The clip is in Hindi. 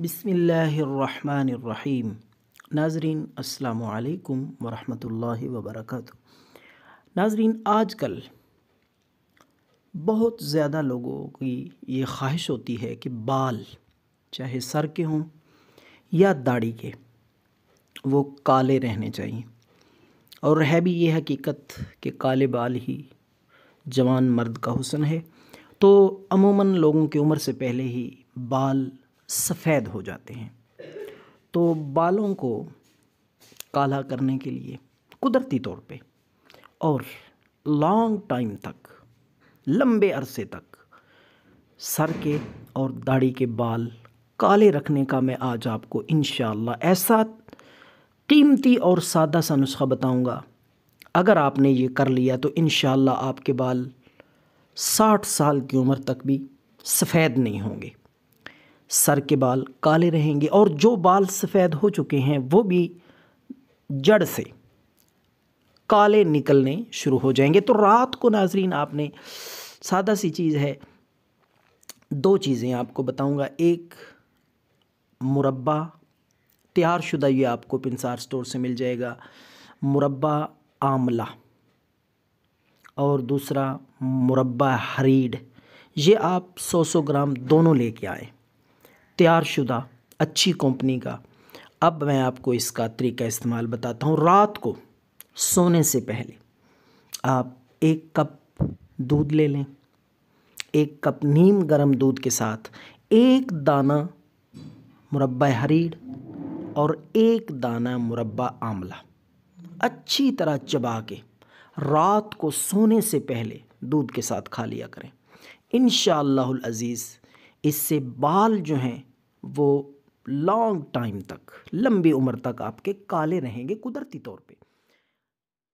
बिसमीम नाजरीन असलकम वरहमल वबरक नाजरीन आजकल बहुत ज़्यादा लोगों की ये ख्वाहिश होती है कि बाल चाहे सर के हों या दाढ़ी के वो काले रहने चाहिए और है भी ये हकीकत कि काले बाल ही जवान मर्द का हुसन है तो अमूमन लोगों की उम्र से पहले ही बाल सफ़ेद हो जाते हैं तो बालों को काला करने के लिए कुदरती तौर पे और लॉन्ग टाइम तक लंबे अरसे तक सर के और दाढ़ी के बाल काले रखने का मैं आज आपको इन ऐसा कीमती और सादा सा नुस्खा बताऊंगा अगर आपने ये कर लिया तो इन आपके बाल साठ साल की उम्र तक भी सफ़ेद नहीं होंगे सर के बाल काले रहेंगे और जो बाल सफ़ेद हो चुके हैं वो भी जड़ से काले निकलने शुरू हो जाएंगे तो रात को नाजरीन आपने सादा सी चीज़ है दो चीज़ें आपको बताऊंगा एक मुरब्बा तैयारशुदा ये आपको पिंसार स्टोर से मिल जाएगा मुरब्बा आमला और दूसरा मुरब्बा हरीड ये आप 100 सौ ग्राम दोनों लेके आएँ शुदा अच्छी कंपनी का अब मैं आपको इसका तरीका इस्तेमाल बताता हूँ रात को सोने से पहले आप एक कप दूध ले लें एक कप नीम गर्म दूध के साथ एक दाना मुरबा हरीड़ और एक दाना मुरबा आंवला अच्छी तरह चबा के रात को सोने से पहले दूध के साथ खा लिया करें इन अज़ीज़ इससे बाल जो हैं वो लॉन्ग टाइम तक लंबी उम्र तक आपके काले रहेंगे कुदरती तौर पे